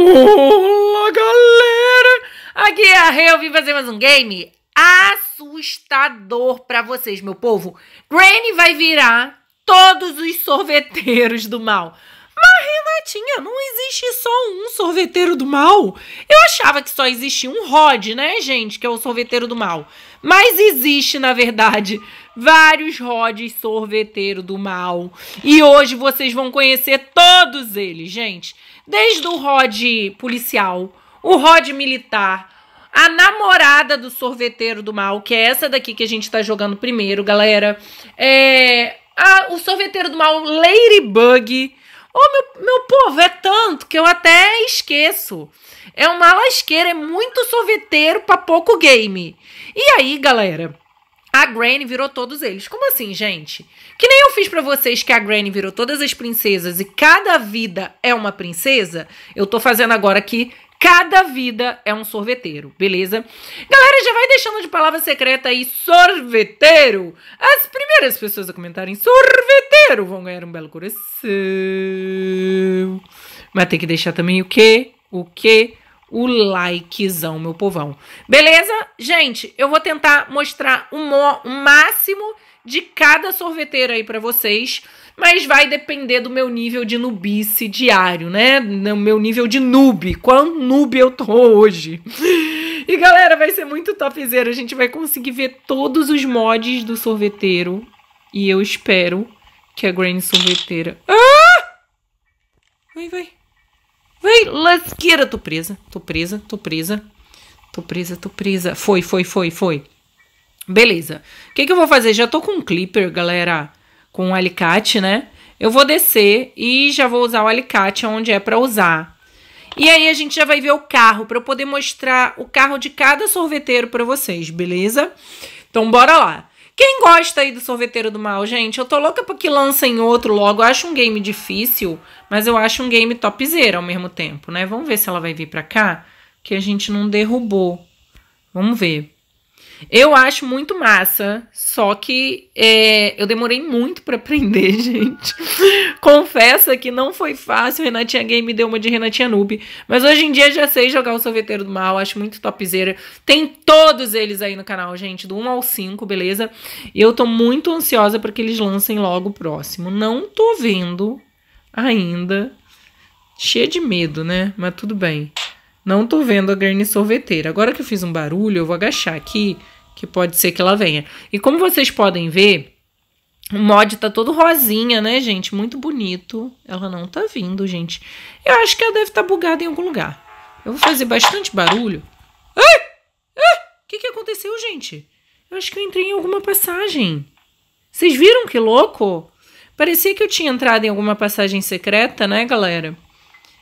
Olá, galera! Aqui é a eu vim fazer mais um game assustador para vocês, meu povo. Granny vai virar todos os sorveteiros do mal. Mas, Renatinha, não existe só um sorveteiro do mal? Eu achava que só existia um Rod, né, gente, que é o sorveteiro do mal. Mas existe, na verdade, vários Rods sorveteiro do mal. E hoje vocês vão conhecer todos eles, gente. Desde o Rod policial, o Rod militar, a namorada do sorveteiro do mal, que é essa daqui que a gente tá jogando primeiro, galera. É, a, o sorveteiro do mal, Ladybug. oh, meu, meu povo, é tanto que eu até esqueço. É uma lasqueira, é muito sorveteiro pra pouco game. E aí, galera? A Granny virou todos eles. Como assim, gente? Que nem eu fiz para vocês que a Granny virou todas as princesas e cada vida é uma princesa? Eu tô fazendo agora aqui Cada vida é um sorveteiro, beleza? Galera, já vai deixando de palavra secreta aí, sorveteiro. As primeiras pessoas a comentarem sorveteiro vão ganhar um belo coração. Mas tem que deixar também o quê? O quê? o likezão, meu povão. Beleza? Gente, eu vou tentar mostrar o máximo de cada sorveteiro aí para vocês, mas vai depender do meu nível de nubice diário, né? do meu nível de noob, quão noob eu tô hoje. E galera, vai ser muito topzera, a gente vai conseguir ver todos os mods do sorveteiro e eu espero que a Granny sorveteira... Ah! Vai, vai. Vem, lasqueira, tô presa, tô presa, tô presa, tô presa, tô presa. Foi, foi, foi, foi. Beleza. O que, que eu vou fazer? Já tô com um clipper, galera, com um alicate, né? Eu vou descer e já vou usar o alicate onde é para usar. E aí a gente já vai ver o carro para eu poder mostrar o carro de cada sorveteiro para vocês, beleza? Então bora lá. Quem gosta aí do Sorveteiro do Mal, gente? Eu tô louca pra que lancem outro logo. Eu acho um game difícil, mas eu acho um game topzera ao mesmo tempo, né? Vamos ver se ela vai vir pra cá, que a gente não derrubou. Vamos ver. Eu acho muito massa, só que é, eu demorei muito para aprender, gente. Confessa que não foi fácil. Renatinha Game me deu uma de Renatinha Noob. Mas hoje em dia já sei jogar o Sorveteiro do Mal, acho muito topzera. Tem todos eles aí no canal, gente, do 1 ao 5, beleza? E eu tô muito ansiosa pra que eles lancem logo o próximo. Não tô vendo ainda. Cheia de medo, né? Mas tudo bem. Não tô vendo a Granny sorveteira. Agora que eu fiz um barulho, eu vou agachar aqui, que pode ser que ela venha. E como vocês podem ver, o mod tá todo rosinha, né, gente? Muito bonito. Ela não tá vindo, gente. Eu acho que ela deve estar tá bugada em algum lugar. Eu vou fazer bastante barulho. O ah! ah! que, que aconteceu, gente? Eu acho que eu entrei em alguma passagem. Vocês viram que louco? Parecia que eu tinha entrado em alguma passagem secreta, né, galera?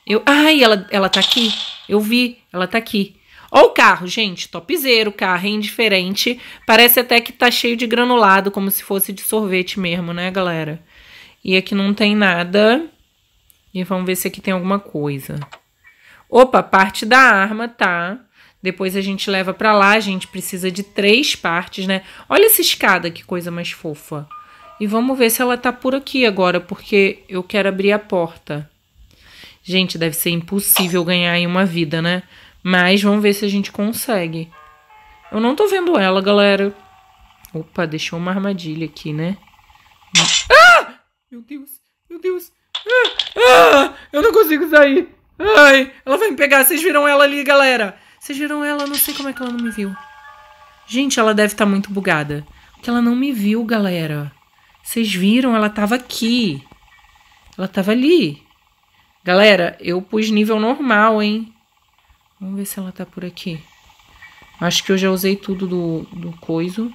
Eu... Ai, ela, ela tá aqui. Eu vi, ela tá aqui. Olha o carro, gente, topzeiro, o carro é indiferente. Parece até que tá cheio de granulado, como se fosse de sorvete mesmo, né, galera? E aqui não tem nada. E vamos ver se aqui tem alguma coisa. Opa, parte da arma, tá? Depois a gente leva pra lá, a gente precisa de três partes, né? Olha essa escada, que coisa mais fofa. E vamos ver se ela tá por aqui agora, porque eu quero abrir a porta. Gente, deve ser impossível ganhar em uma vida, né? Mas vamos ver se a gente consegue. Eu não tô vendo ela, galera. Opa, deixou uma armadilha aqui, né? Ah! Meu Deus, meu Deus. Ah! ah! Eu não consigo sair. Ai, ela vai me pegar. Vocês viram ela ali, galera. Vocês viram ela? Eu não sei como é que ela não me viu. Gente, ela deve estar tá muito bugada. Porque ela não me viu, galera. Vocês viram? Ela tava aqui. Ela tava ali. Galera, eu pus nível normal, hein? Vamos ver se ela tá por aqui. Acho que eu já usei tudo do, do coiso.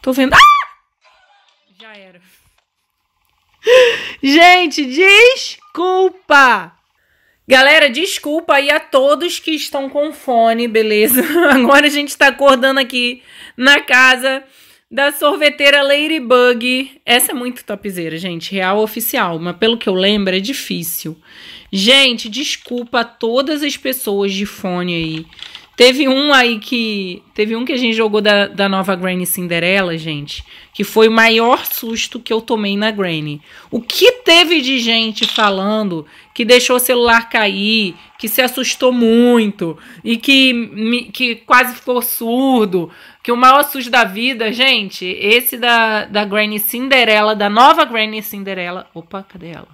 Tô vendo... Ah! Já era. Gente, desculpa! Galera, desculpa aí a todos que estão com fone, beleza? Agora a gente tá acordando aqui na casa da sorveteira Ladybug. Essa é muito topzeira, gente. Real oficial, mas pelo que eu lembro é difícil. Gente, desculpa a todas as pessoas de fone aí Teve um aí que. Teve um que a gente jogou da, da nova Granny Cinderela, gente. Que foi o maior susto que eu tomei na Granny. O que teve de gente falando que deixou o celular cair, que se assustou muito e que, me, que quase ficou surdo. Que o maior susto da vida, gente, esse da, da Granny Cinderela, da nova Granny Cinderela. Opa, cadê ela?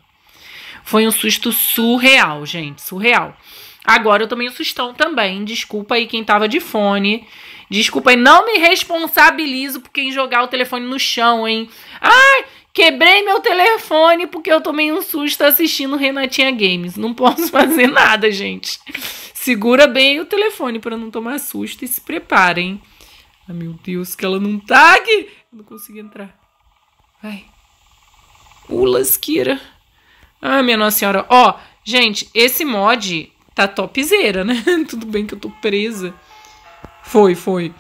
Foi um susto surreal, gente. Surreal. Agora eu tomei um sustão também. Desculpa aí quem tava de fone. Desculpa aí, não me responsabilizo por quem jogar o telefone no chão, hein? Ai, quebrei meu telefone porque eu tomei um susto assistindo Renatinha Games. Não posso fazer nada, gente. Segura bem o telefone para não tomar susto e se preparem. Ai, meu Deus, que ela não tá aqui. Eu não consegui entrar. Vai. Ulasquira. Ai, minha Nossa Senhora. Ó, gente, esse mod tá topzera, né? Tudo bem que eu tô presa. Foi, foi.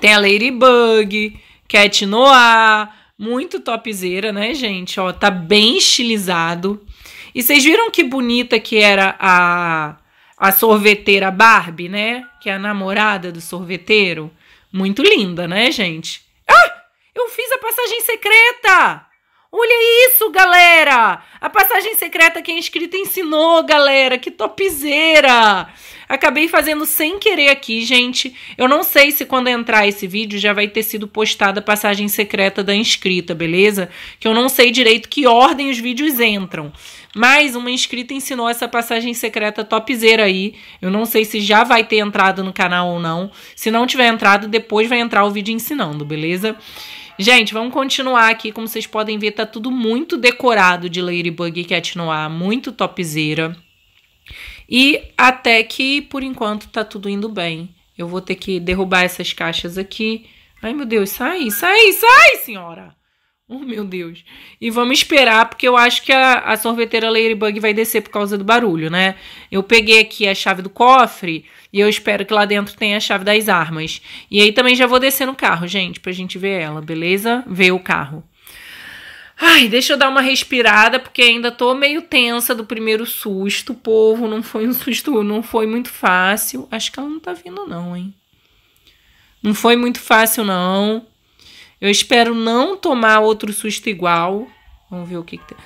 Tem a Ladybug, Cat Noir, muito topzera, né, gente? Ó, tá bem estilizado. E vocês viram que bonita que era a, a sorveteira Barbie, né? Que é a namorada do sorveteiro. Muito linda, né, gente? Ah! Eu fiz a passagem secreta! Olha isso, galera! A passagem secreta que a inscrita ensinou, galera! Que topzeira! Acabei fazendo sem querer aqui, gente. Eu não sei se quando entrar esse vídeo já vai ter sido postada a passagem secreta da inscrita, beleza? Que eu não sei direito que ordem os vídeos entram. Mas uma inscrita ensinou essa passagem secreta topzeira aí. Eu não sei se já vai ter entrado no canal ou não. Se não tiver entrado, depois vai entrar o vídeo ensinando, beleza? Beleza? Gente, vamos continuar aqui. Como vocês podem ver, tá tudo muito decorado de Ladybug e Cat Noir, muito topzera. E até que, por enquanto, tá tudo indo bem. Eu vou ter que derrubar essas caixas aqui. Ai, meu Deus, sai, sai, sai, senhora! Oh, meu Deus. E vamos esperar, porque eu acho que a, a sorveteira Ladybug vai descer por causa do barulho, né? Eu peguei aqui a chave do cofre e eu espero que lá dentro tenha a chave das armas. E aí também já vou descer no carro, gente, pra gente ver ela, beleza? Ver o carro. Ai, deixa eu dar uma respirada, porque ainda tô meio tensa do primeiro susto. Povo, não foi um susto, não foi muito fácil. Acho que ela não tá vindo, não, hein? Não foi muito fácil, não. Eu espero não tomar outro susto igual. Vamos ver o que, que tem.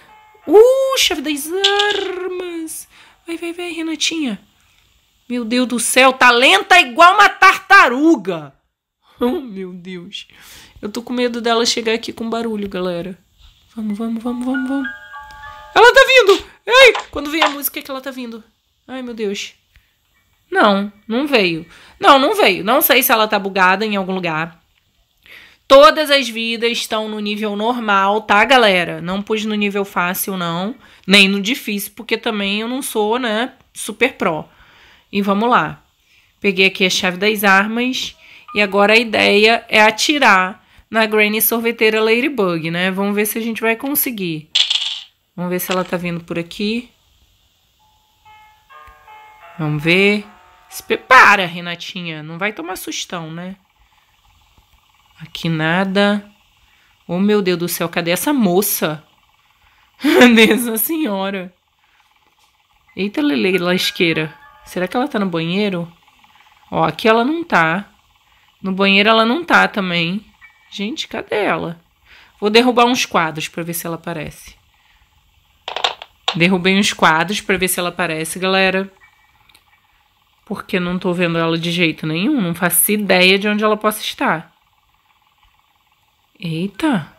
Uh, chave das armas. Vai, vai, vai, Renatinha. Meu Deus do céu, tá lenta igual uma tartaruga. Oh, meu Deus. Eu tô com medo dela chegar aqui com barulho, galera. Vamos, vamos, vamos, vamos, vamos. Ela tá vindo! Ei, quando vem a música é que ela tá vindo. Ai, meu Deus. Não, não veio. Não, não veio. Não sei se ela tá bugada em algum lugar. Todas as vidas estão no nível normal, tá, galera? Não pus no nível fácil, não. Nem no difícil, porque também eu não sou, né, super pró. E vamos lá. Peguei aqui a chave das armas. E agora a ideia é atirar na Granny Sorveteira Ladybug, né? Vamos ver se a gente vai conseguir. Vamos ver se ela tá vindo por aqui. Vamos ver. Se prepara, Renatinha. Não vai tomar sustão, né? Aqui nada. Oh, meu Deus do céu, cadê essa moça? Nessa senhora. Eita, Lele Lasqueira. Será que ela tá no banheiro? Ó, aqui ela não tá. No banheiro ela não tá também. Gente, cadê ela? Vou derrubar uns quadros para ver se ela aparece. Derrubei uns quadros para ver se ela aparece, galera. Porque não tô vendo ela de jeito nenhum. Não faço ideia de onde ela possa estar. Eita!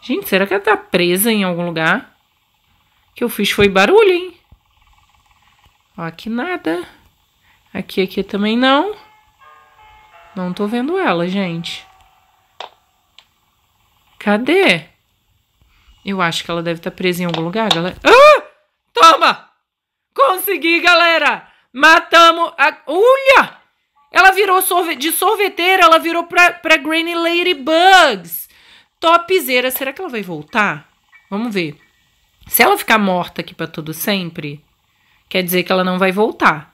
Gente, será que ela tá presa em algum lugar? O que eu fiz foi barulho, hein? Ó, aqui nada. Aqui, aqui também não. Não tô vendo ela, gente. Cadê? Eu acho que ela deve estar tá presa em algum lugar, galera. Ah! Toma! Consegui, galera! Matamos a... Olha! Ela virou sorve de sorveteira, ela virou pra, pra Granny Ladybugs. Topzera. Será que ela vai voltar? Vamos ver. Se ela ficar morta aqui para todo sempre, quer dizer que ela não vai voltar.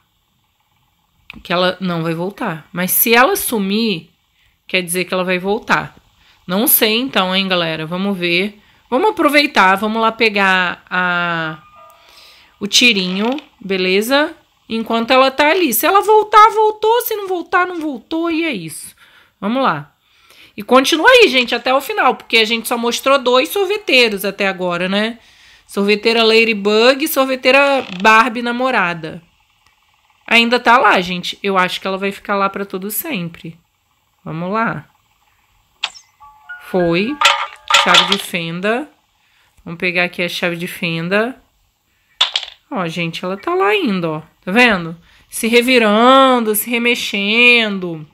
Que ela não vai voltar. Mas se ela sumir, quer dizer que ela vai voltar. Não sei então, hein, galera. Vamos ver. Vamos aproveitar, vamos lá pegar a o tirinho, beleza? enquanto ela tá ali. Se ela voltar, voltou. Se não voltar, não voltou. E é isso. Vamos lá. E continua aí, gente, até o final, porque a gente só mostrou dois sorveteiros até agora, né? Sorveteira Ladybug e sorveteira Barbie namorada. Ainda tá lá, gente. Eu acho que ela vai ficar lá para todo sempre. Vamos lá. Foi. Chave de fenda. Vamos pegar aqui a chave de fenda. Ó, gente, ela tá lá ainda, ó. Tá vendo? Se revirando, se remexendo.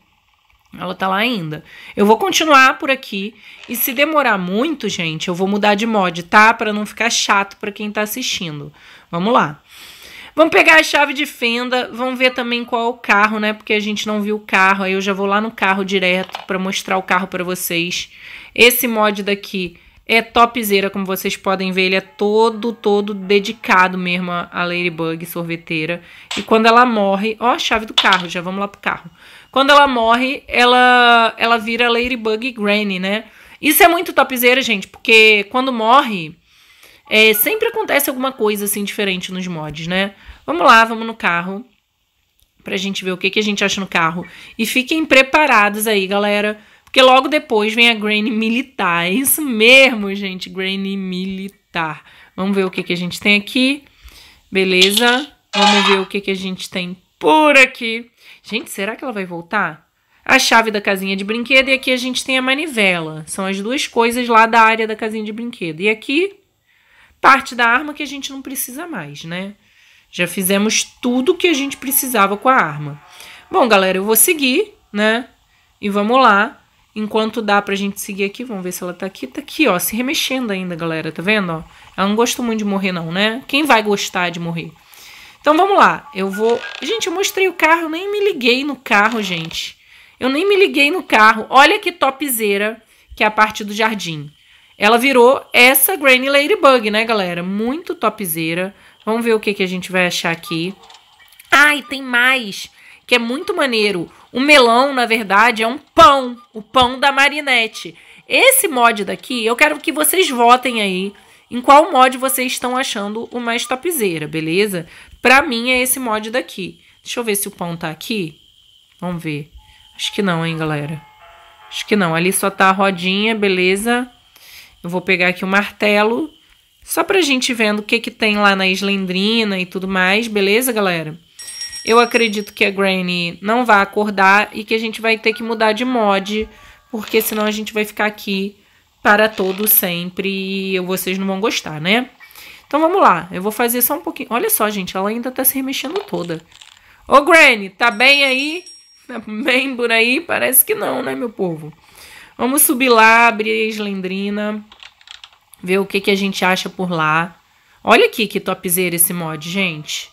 Ela tá lá ainda. Eu vou continuar por aqui. E se demorar muito, gente, eu vou mudar de mod, tá? Para não ficar chato para quem tá assistindo. Vamos lá. Vamos pegar a chave de fenda, vamos ver também qual é o carro, né? Porque a gente não viu o carro. Aí eu já vou lá no carro direto para mostrar o carro para vocês. Esse mod daqui é topzera, como vocês podem ver, ele é todo, todo dedicado mesmo à Ladybug sorveteira. E quando ela morre, ó a chave do carro, já vamos lá pro carro. Quando ela morre, ela ela vira Ladybug Granny, né? Isso é muito topzera, gente, porque quando morre, é, sempre acontece alguma coisa assim diferente nos mods, né? Vamos lá, vamos no carro pra gente ver o que, que a gente acha no carro. E fiquem preparados aí, galera porque logo depois vem a Granny militar. É isso mesmo, gente. Granny militar. Vamos ver o que, que a gente tem aqui. Beleza. Vamos ver o que, que a gente tem por aqui. Gente, será que ela vai voltar? A chave da casinha de brinquedo e aqui a gente tem a manivela. São as duas coisas lá da área da casinha de brinquedo. E aqui, parte da arma que a gente não precisa mais, né? Já fizemos tudo o que a gente precisava com a arma. Bom, galera, eu vou seguir, né? E vamos lá Enquanto dá pra gente seguir aqui, vamos ver se ela tá aqui. Tá aqui, ó, se remexendo ainda, galera, tá vendo, ó? Ela não gostou muito de morrer não, né? Quem vai gostar de morrer? Então vamos lá, eu vou... Gente, eu mostrei o carro, nem me liguei no carro, gente. Eu nem me liguei no carro. Olha que topzeira que é a parte do jardim. Ela virou essa Granny Ladybug, né, galera? Muito topzeira. Vamos ver o que, que a gente vai achar aqui. Ah, e tem mais, que é muito maneiro. O melão, na verdade, é um pão, o pão da Marinette. Esse mod daqui, eu quero que vocês votem aí em qual mod vocês estão achando o mais topzera, beleza? Pra mim é esse mod daqui. Deixa eu ver se o pão tá aqui. Vamos ver. Acho que não, hein, galera. Acho que não. Ali só tá a rodinha, beleza? Eu vou pegar aqui o martelo. Só pra gente vendo o que que tem lá na eslendrina e tudo mais, beleza, galera? Eu acredito que a Granny não vai acordar e que a gente vai ter que mudar de mod, porque senão a gente vai ficar aqui para todo sempre e vocês não vão gostar, né? Então vamos lá, eu vou fazer só um pouquinho. Olha só, gente, ela ainda tá se remexendo toda. Ô, Granny, tá bem aí? Tá bem por aí? Parece que não, né, meu povo? Vamos subir lá, abrir a eslendrina, ver o que, que a gente acha por lá. Olha aqui que topzera esse mod, gente.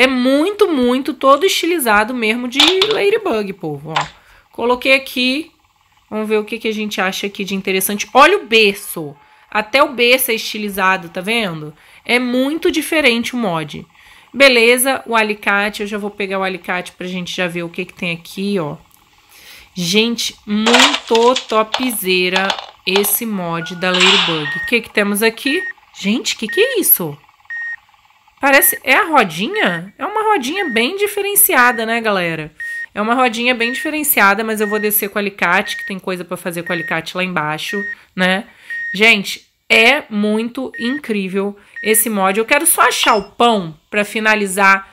É muito, muito todo estilizado mesmo de Ladybug, povo, ó. Coloquei aqui, vamos ver o que, que a gente acha aqui de interessante. Olha o berço, até o berço é estilizado, tá vendo? É muito diferente o mod. Beleza, o alicate, eu já vou pegar o alicate pra gente já ver o que que tem aqui, ó. Gente, muito topzera esse mod da Ladybug. O que que temos aqui? Gente, o que que é isso? Parece. É a rodinha? É uma rodinha bem diferenciada, né, galera? É uma rodinha bem diferenciada, mas eu vou descer com o alicate, que tem coisa para fazer com o alicate lá embaixo, né? Gente, é muito incrível esse mod. Eu quero só achar o pão para finalizar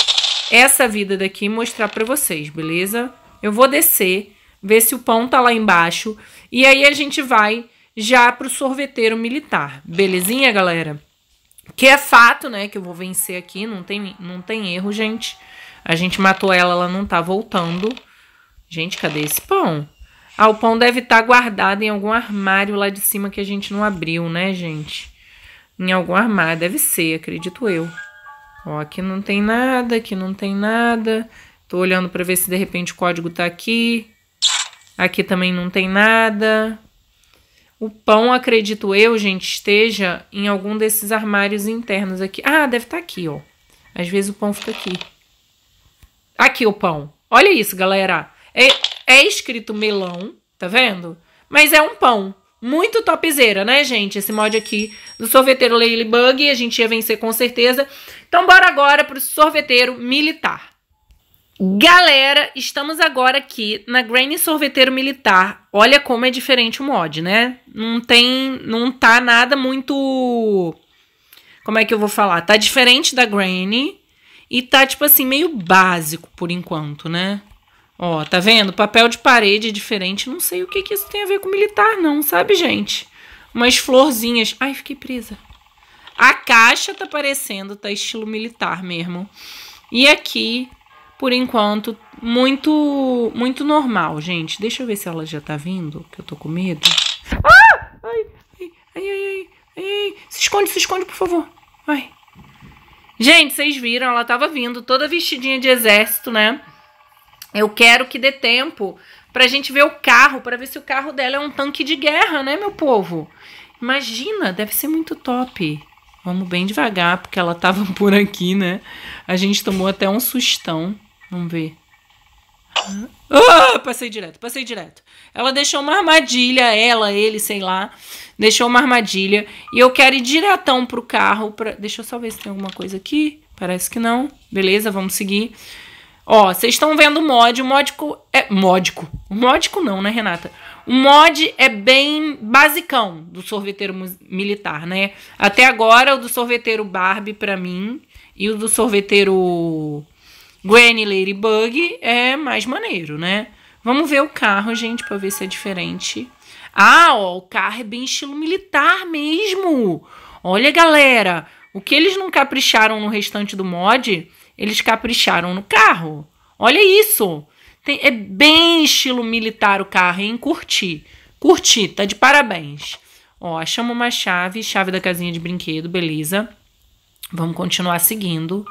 essa vida daqui e mostrar para vocês, beleza? Eu vou descer, ver se o pão tá lá embaixo e aí a gente vai já pro sorveteiro militar, belezinha, galera? Que é fato, né? Que eu vou vencer aqui. Não tem, não tem erro, gente. A gente matou ela, ela não tá voltando. Gente, cadê esse pão? Ah, o pão deve estar tá guardado em algum armário lá de cima que a gente não abriu, né, gente? Em algum armário, deve ser, acredito eu. Ó, aqui não tem nada, aqui não tem nada. Tô olhando para ver se de repente o código tá aqui. Aqui também não tem nada. O pão, acredito eu, gente, esteja em algum desses armários internos aqui. Ah, deve estar tá aqui, ó. Às vezes o pão fica aqui. Aqui o pão. Olha isso, galera. É, é escrito melão, tá vendo? Mas é um pão. Muito topzeira, né, gente? Esse mod aqui do sorveteiro Ladybug. A gente ia vencer com certeza. Então, bora agora pro sorveteiro militar. Galera, estamos agora aqui na Granny Sorveteiro Militar. Olha como é diferente o mod, né? Não tem, não tá nada muito Como é que eu vou falar? Tá diferente da Granny e tá tipo assim meio básico por enquanto, né? Ó, tá vendo? Papel de parede é diferente. Não sei o que que isso tem a ver com militar não, sabe, gente? Umas florzinhas. Ai, fiquei presa. A caixa tá parecendo, tá estilo militar mesmo. E aqui por enquanto, muito muito normal, gente. Deixa eu ver se ela já tá vindo, que eu tô com medo. Ah! Ai, ai, ai, ai, ai. Se esconde, se esconde, por favor. Ai. Gente, vocês viram, ela tava vindo toda vestidinha de exército, né? Eu quero que dê tempo pra gente ver o carro, pra ver se o carro dela é um tanque de guerra, né, meu povo? Imagina, deve ser muito top. Vamos bem devagar, porque ela tava por aqui, né? A gente tomou até um sustão. Vamos ver. Ah, passei direto, passei direto. Ela deixou uma armadilha, ela, ele, sei lá, deixou uma armadilha. E eu quero ir diretão pro carro. Pra... Deixa eu só ver se tem alguma coisa aqui. Parece que não. Beleza, vamos seguir. Ó, vocês estão vendo o mod. O módico é. Módico. O módico não, né, Renata? O mod é bem basicão do sorveteiro militar, né? Até agora, o do sorveteiro Barbie, pra mim, e o do sorveteiro Gwen e Ladybug é mais maneiro, né? Vamos ver o carro, gente, pra ver se é diferente. Ah, ó, o carro é bem estilo militar mesmo. Olha, galera, o que eles não capricharam no restante do mod, eles capricharam no carro. Olha isso. Tem, é bem estilo militar o carro, hein? Curti. Curti, tá de parabéns. Ó, achamos uma chave, chave da casinha de brinquedo, beleza. Vamos continuar seguindo.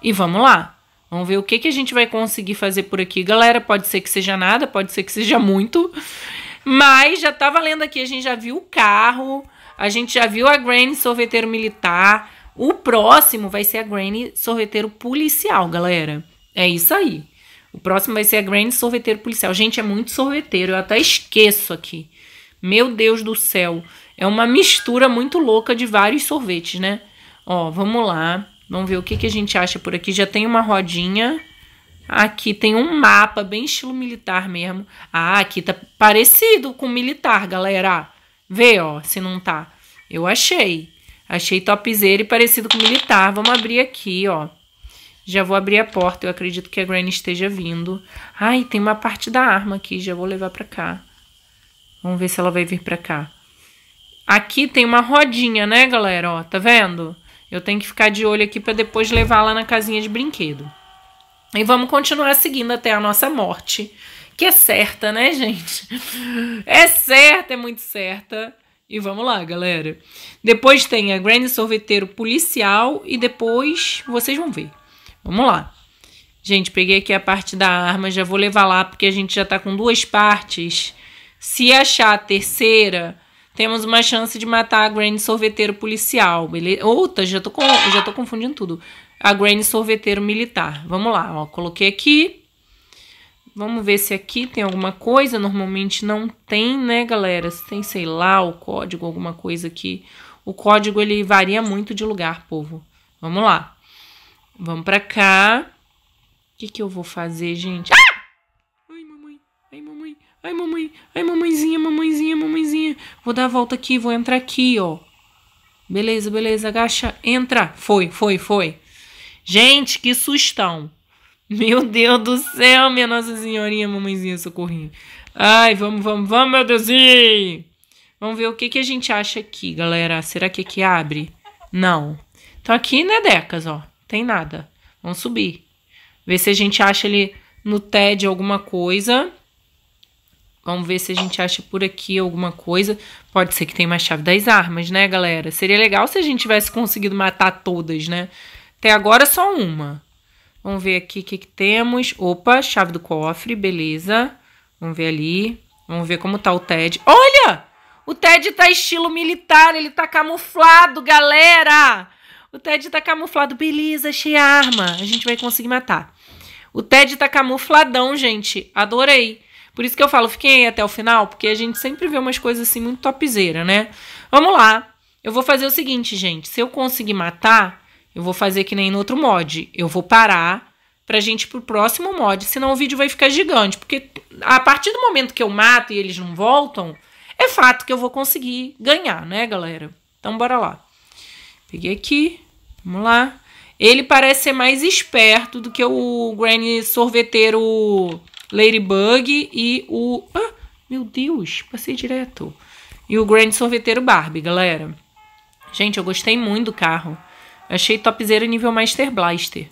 E vamos lá. Vamos ver o que, que a gente vai conseguir fazer por aqui. Galera, pode ser que seja nada, pode ser que seja muito. Mas já tá valendo aqui, a gente já viu o carro, a gente já viu a Granny sorveteiro militar. O próximo vai ser a Granny sorveteiro policial, galera. É isso aí. O próximo vai ser a Granny sorveteiro policial. Gente, é muito sorveteiro, eu até esqueço aqui. Meu Deus do céu. É uma mistura muito louca de vários sorvetes, né? Ó, vamos lá. Vamos ver o que, que a gente acha por aqui. Já tem uma rodinha. Aqui tem um mapa, bem estilo militar mesmo. Ah, aqui tá parecido com militar, galera. Vê, ó, se não tá. Eu achei. Achei topzera e parecido com militar. Vamos abrir aqui, ó. Já vou abrir a porta. Eu acredito que a Granny esteja vindo. Ai, tem uma parte da arma aqui. Já vou levar pra cá. Vamos ver se ela vai vir pra cá. Aqui tem uma rodinha, né, galera? Ó, tá vendo? Eu tenho que ficar de olho aqui para depois levar lá na casinha de brinquedo. E vamos continuar seguindo até a nossa morte, que é certa, né, gente? É certa, é muito certa. E vamos lá, galera. Depois tem a Grande Sorveteiro Policial e depois vocês vão ver. Vamos lá. Gente, peguei aqui a parte da arma, já vou levar lá porque a gente já tá com duas partes. Se achar a terceira, temos uma chance de matar a Granny sorveteiro policial. Outra, já tô, já tô confundindo tudo. A Granny sorveteiro militar. Vamos lá, ó, coloquei aqui. Vamos ver se aqui tem alguma coisa. Normalmente não tem, né, galera? Se tem, sei lá, o código, alguma coisa aqui. O código, ele varia muito de lugar, povo. Vamos lá. Vamos pra cá. O que, que eu vou fazer, gente? Ah! Ai, mamãe, ai, mamãezinha, mamãezinha, mamãezinha. Vou dar a volta aqui, vou entrar aqui, ó. Beleza, beleza, agacha, entra. Foi, foi, foi. Gente, que sustão. Meu Deus do céu, minha Nossa Senhorinha, mamãezinha, socorrinho. Ai, vamos, vamos, vamos, meu Deusinho. Vamos ver o que, que a gente acha aqui, galera. Será que aqui abre? Não. Então aqui, né, Decas, ó. Tem nada. Vamos subir. Ver se a gente acha ali no TED alguma coisa. Vamos ver se a gente acha por aqui alguma coisa. Pode ser que tenha uma chave das armas, né, galera? Seria legal se a gente tivesse conseguido matar todas, né? Até agora só uma. Vamos ver aqui o que, que temos. Opa, chave do cofre, beleza. Vamos ver ali. Vamos ver como tá o Ted. Olha! O Ted tá estilo militar, ele tá camuflado, galera! O Ted tá camuflado. Beleza, achei a arma. A gente vai conseguir matar. O Ted tá camufladão, gente. Adorei. Por isso que eu falo, aí até o final, porque a gente sempre vê umas coisas assim muito topzeira, né? Vamos lá. Eu vou fazer o seguinte, gente. Se eu conseguir matar, eu vou fazer que nem no outro mod. Eu vou parar pra gente ir pro próximo mod, senão o vídeo vai ficar gigante. Porque a partir do momento que eu mato e eles não voltam, é fato que eu vou conseguir ganhar, né, galera? Então, bora lá. Peguei aqui. Vamos lá. Ele parece ser mais esperto do que o Granny sorveteiro Ladybug e o. Ah, meu Deus, passei direto. E o Grand Sorveteiro Barbie, galera. Gente, eu gostei muito do carro. Achei topzera nível Master Blaster.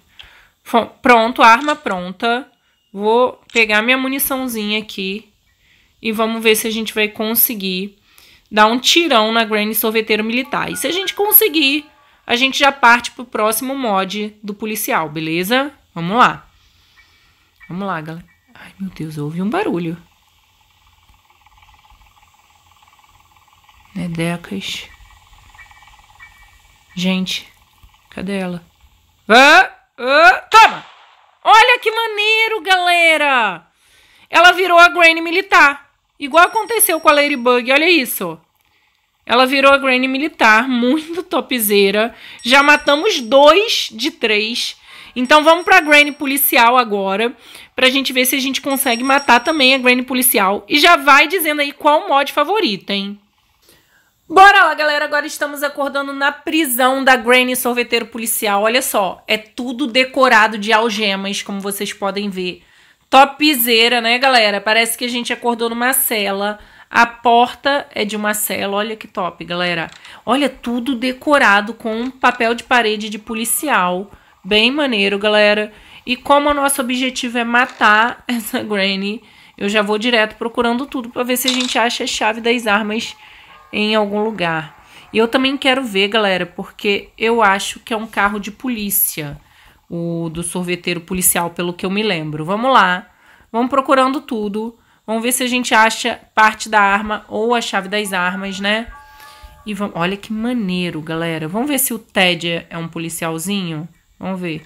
Pronto, arma pronta. Vou pegar minha muniçãozinha aqui e vamos ver se a gente vai conseguir dar um tirão na Grand Sorveteiro Militar. E se a gente conseguir, a gente já parte pro próximo mod do policial, beleza? Vamos lá. Vamos lá, galera. Ai, meu Deus, ouvi um barulho. Nedecas. Né, Gente, cadê ela? Ah, ah, toma! Olha que maneiro, galera! Ela virou a Granny militar. Igual aconteceu com a Ladybug, olha isso. Ela virou a Granny militar, muito topzeira. Já matamos dois de três. Então vamos para a Granny policial agora, pra gente ver se a gente consegue matar também a Granny policial. E já vai dizendo aí qual o mod favorito, hein? Bora lá, galera. Agora estamos acordando na prisão da Granny sorveteiro policial. Olha só, é tudo decorado de algemas, como vocês podem ver. Topzera, né, galera? Parece que a gente acordou numa cela. A porta é de uma cela. Olha que top, galera. Olha, tudo decorado com papel de parede de policial. Bem maneiro, galera. E como o nosso objetivo é matar essa Granny, eu já vou direto procurando tudo para ver se a gente acha a chave das armas em algum lugar. E eu também quero ver, galera, porque eu acho que é um carro de polícia, o do sorveteiro policial, pelo que eu me lembro. Vamos lá, vamos procurando tudo, vamos ver se a gente acha parte da arma ou a chave das armas, né? E vamos... olha que maneiro, galera. Vamos ver se o Ted é um policialzinho. Vamos ver.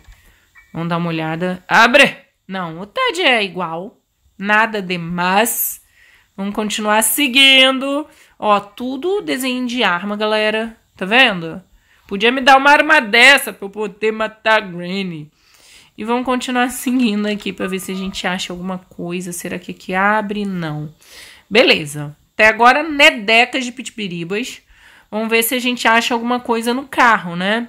Vamos dar uma olhada. Abre! Não, o TED é igual. Nada demais. Vamos continuar seguindo. Ó, tudo desenho de arma, galera. Tá vendo? Podia me dar uma arma dessa pra eu poder matar a Granny. E vamos continuar seguindo aqui pra ver se a gente acha alguma coisa. Será que aqui abre? Não. Beleza. Até agora, nedecas de Pitipiribas. Vamos ver se a gente acha alguma coisa no carro, né?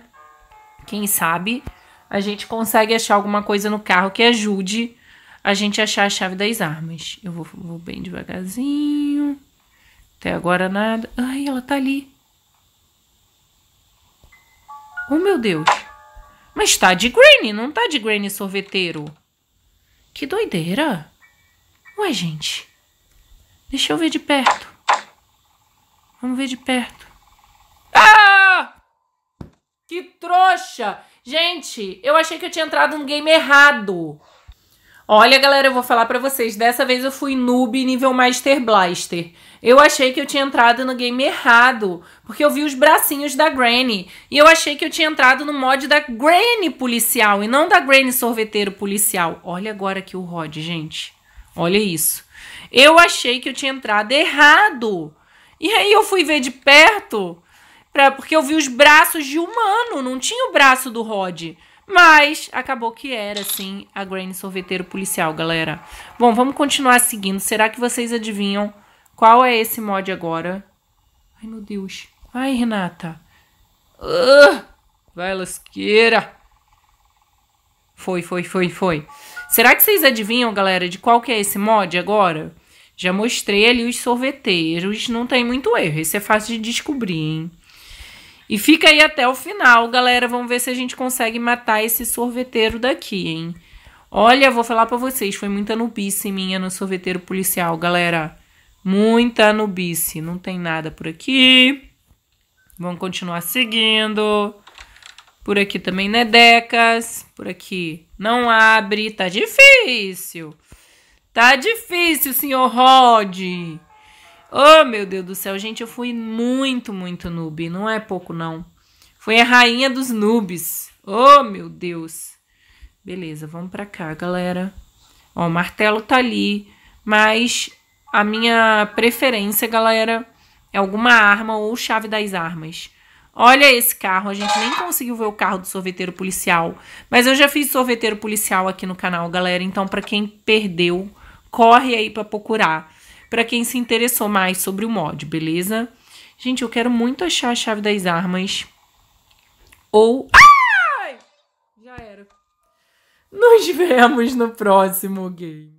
Quem sabe a gente consegue achar alguma coisa no carro que ajude a gente a achar a chave das armas. Eu vou, vou bem devagarzinho. Até agora nada. Ai, ela tá ali. Oh, meu Deus. Mas tá de Granny, não tá de Granny sorveteiro. Que doideira. Ué, gente. Deixa eu ver de perto. Vamos ver de perto. Ah! Que trouxa! Gente, eu achei que eu tinha entrado no game errado. Olha, galera, eu vou falar para vocês. Dessa vez eu fui noob nível Master Blaster. Eu achei que eu tinha entrado no game errado, porque eu vi os bracinhos da Granny. E eu achei que eu tinha entrado no mod da Granny policial e não da Granny sorveteiro policial. Olha agora aqui o Rod, gente. Olha isso. Eu achei que eu tinha entrado errado. E aí eu fui ver de perto. Pra, porque eu vi os braços de humano, não tinha o braço do Rod. Mas acabou que era, sim, a Granny sorveteiro policial, galera. Bom, vamos continuar seguindo. Será que vocês adivinham qual é esse mod agora? Ai, meu Deus. Ai, Renata. Uh, vai, lasqueira. Foi, foi, foi, foi. Será que vocês adivinham, galera, de qual que é esse mod agora? Já mostrei ali os sorveteiros. Não tem muito erro. Esse é fácil de descobrir, hein? E fica aí até o final, galera. Vamos ver se a gente consegue matar esse sorveteiro daqui, hein? Olha, vou falar pra vocês, foi muita nubice minha no sorveteiro policial, galera. Muita nubice. Não tem nada por aqui. Vamos continuar seguindo. Por aqui também nedecas. Por aqui não abre. Tá difícil. Tá difícil, senhor Rod. Oh, meu Deus do céu, gente, eu fui muito, muito noob. Não é pouco, não. Fui a rainha dos noobs. Oh, meu Deus. Beleza, vamos pra cá, galera. Ó, o martelo tá ali. Mas a minha preferência, galera, é alguma arma ou chave das armas. Olha esse carro, a gente nem conseguiu ver o carro do sorveteiro policial. Mas eu já fiz sorveteiro policial aqui no canal, galera. Então, para quem perdeu, corre aí para procurar para quem se interessou mais sobre o mod, beleza? Gente, eu quero muito achar a chave das armas. Ou... Ai! Já era. Nos vemos no próximo game.